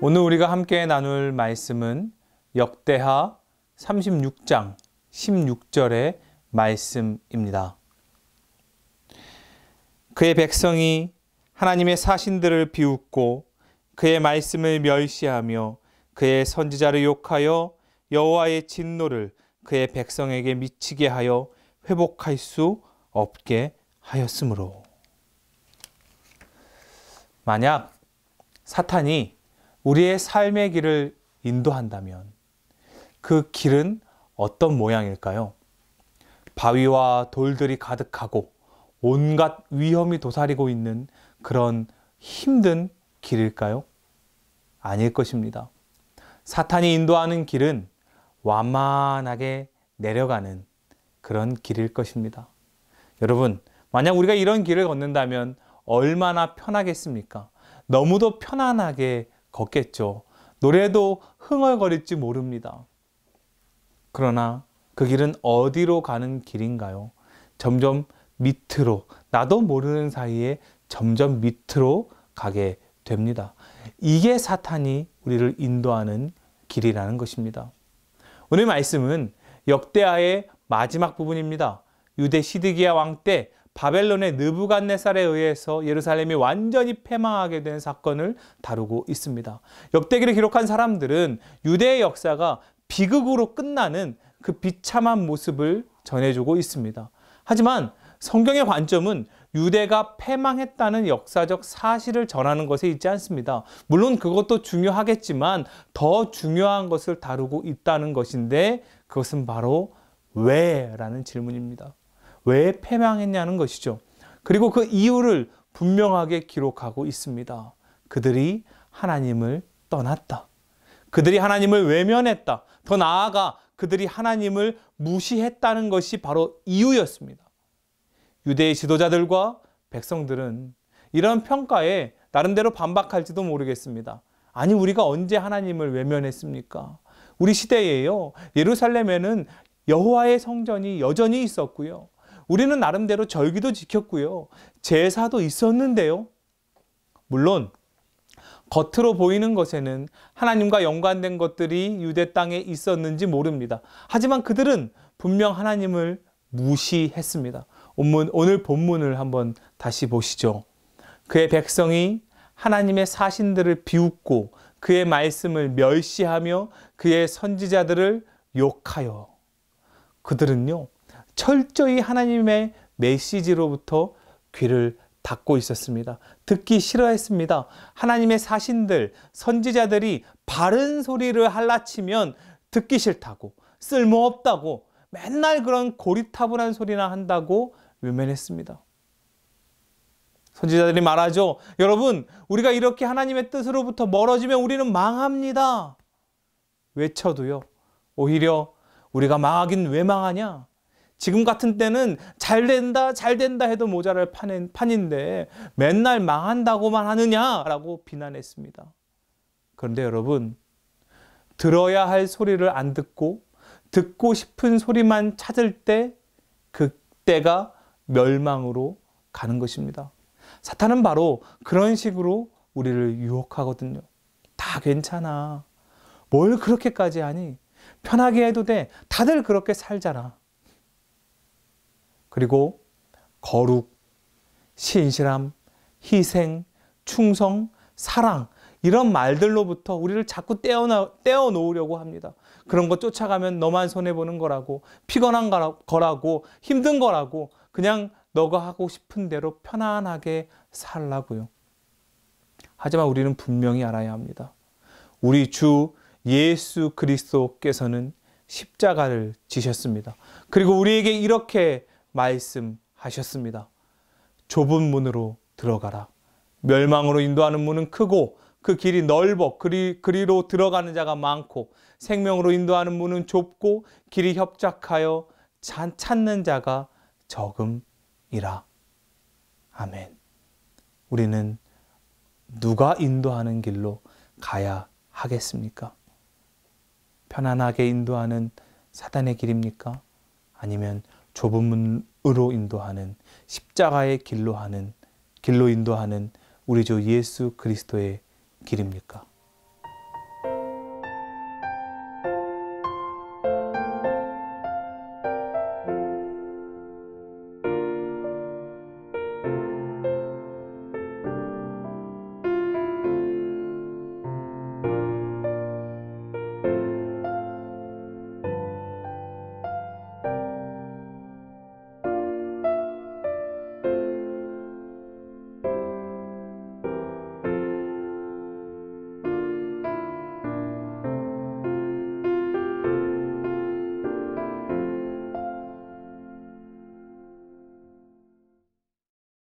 오늘 우리가 함께 나눌 말씀은 역대하 36장 16절의 말씀입니다. 그의 백성이 하나님의 사신들을 비웃고 그의 말씀을 멸시하며 그의 선지자를 욕하여 여호와의 진노를 그의 백성에게 미치게 하여 회복할 수 없게 하였으므로 만약 사탄이 우리의 삶의 길을 인도한다면 그 길은 어떤 모양일까요? 바위와 돌들이 가득하고 온갖 위험이 도사리고 있는 그런 힘든 길일까요? 아닐 것입니다. 사탄이 인도하는 길은 완만하게 내려가는 그런 길일 것입니다. 여러분, 만약 우리가 이런 길을 걷는다면 얼마나 편하겠습니까? 너무도 편안하게 걷겠죠. 노래도 흥얼거릴지 모릅니다. 그러나 그 길은 어디로 가는 길인가요? 점점 밑으로, 나도 모르는 사이에 점점 밑으로 가게 됩니다. 이게 사탄이 우리를 인도하는 길이라는 것입니다. 오늘 말씀은 역대하의 마지막 부분입니다. 유대 시드기야 왕 때 바벨론의 느부갓네살에 의해서 예루살렘이 완전히 패망하게 된 사건을 다루고 있습니다. 역대기를 기록한 사람들은 유대의 역사가 비극으로 끝나는 그 비참한 모습을 전해주고 있습니다. 하지만 성경의 관점은 유대가 패망했다는 역사적 사실을 전하는 것에 있지 않습니다. 물론 그것도 중요하겠지만 더 중요한 것을 다루고 있다는 것인데 그것은 바로 왜? 라는 질문입니다. 왜 패망했냐는 것이죠. 그리고 그 이유를 분명하게 기록하고 있습니다. 그들이 하나님을 떠났다. 그들이 하나님을 외면했다. 더 나아가 그들이 하나님을 무시했다는 것이 바로 이유였습니다. 유대의 지도자들과 백성들은 이런 평가에 나름대로 반박할지도 모르겠습니다. 아니 우리가 언제 하나님을 외면했습니까? 우리 시대에요. 예루살렘에는 여호와의 성전이 여전히 있었고요. 우리는 나름대로 절기도 지켰고요. 제사도 있었는데요. 물론 겉으로 보이는 것에는 하나님과 연관된 것들이 유대 땅에 있었는지 모릅니다. 하지만 그들은 분명 하나님을 무시했습니다. 오늘 본문을 한번 다시 보시죠. 그의 백성이 하나님의 사신들을 비웃고 그의 말씀을 멸시하며 그의 선지자들을 욕하여 그들은요 철저히 하나님의 메시지로부터 귀를 닫고 있었습니다. 듣기 싫어했습니다. 하나님의 사신들, 선지자들이 바른 소리를 할라치면 듣기 싫다고, 쓸모없다고, 맨날 그런 고리타분한 소리나 한다고 외면했습니다. 선지자들이 말하죠. 여러분, 우리가 이렇게 하나님의 뜻으로부터 멀어지면 우리는 망합니다. 외쳐도요. 오히려 우리가 망하긴 왜 망하냐? 지금 같은 때는 잘 된다, 잘 된다 해도 모자랄 판인데 맨날 망한다고만 하느냐라고 비난했습니다. 그런데 여러분, 들어야 할 소리를 안 듣고 듣고 싶은 소리만 찾을 때 그때가 멸망으로 가는 것입니다. 사탄은 바로 그런 식으로 우리를 유혹하거든요. 다 괜찮아. 뭘 그렇게까지 하니? 편하게 해도 돼. 다들 그렇게 살잖아. 그리고 거룩, 신실함, 희생, 충성, 사랑 이런 말들로부터 우리를 자꾸 떼어나, 떼어놓으려고 합니다. 그런 거 쫓아가면 너만 손해보는 거라고 피곤한 거라고 힘든 거라고 그냥 너가 하고 싶은 대로 편안하게 살라고요. 하지만 우리는 분명히 알아야 합니다. 우리 주 예수 그리스도께서는 십자가를 지셨습니다. 그리고 우리에게 이렇게 말씀하셨습니다. 좁은 문으로 들어가라. 멸망으로 인도하는 문은 크고 그 길이 넓어 그리, 그리로 들어가는 자가 많고 생명으로 인도하는 문은 좁고 길이 협착하여 찾는 자가 적음이라. 아멘. 우리는 누가 인도하는 길로 가야 하겠습니까? 편안하게 인도하는 사단의 길입니까? 아니면 좁은 문으로 인도하는 십자가의 길로 하는 길로 인도하는 우리 주 예수 그리스도의 길입니까?